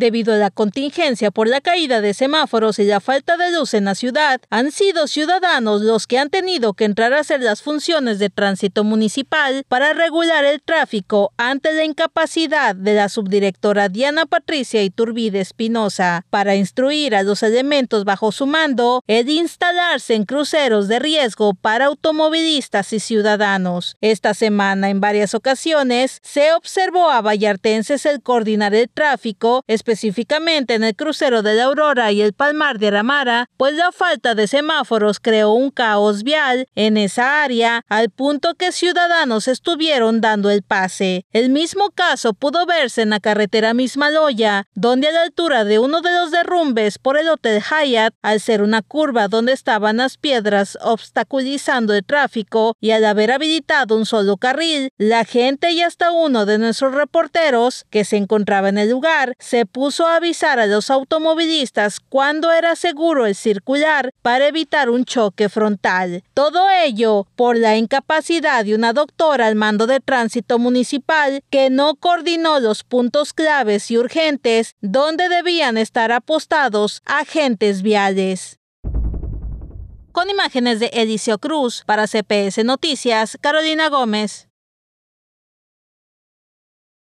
Debido a la contingencia por la caída de semáforos y la falta de luz en la ciudad, han sido ciudadanos los que han tenido que entrar a hacer las funciones de tránsito municipal para regular el tráfico ante la incapacidad de la subdirectora Diana Patricia Iturbide Espinosa para instruir a los elementos bajo su mando el instalarse en cruceros de riesgo para automovilistas y ciudadanos. Esta semana, en varias ocasiones, se observó a vallartenses el coordinar el tráfico, especialmente específicamente en el crucero de la Aurora y el Palmar de Aramara, pues la falta de semáforos creó un caos vial en esa área al punto que ciudadanos estuvieron dando el pase. El mismo caso pudo verse en la carretera misma loya donde a la altura de uno de los derrumbes por el Hotel Hyatt, al ser una curva donde estaban las piedras obstaculizando el tráfico y al haber habilitado un solo carril, la gente y hasta uno de nuestros reporteros que se encontraba en el lugar se puso a avisar a los automovilistas cuándo era seguro el circular para evitar un choque frontal. Todo ello por la incapacidad de una doctora al mando de tránsito municipal que no coordinó los puntos claves y urgentes donde debían estar apostados agentes viales. Con imágenes de Eliseo Cruz para CPS Noticias, Carolina Gómez.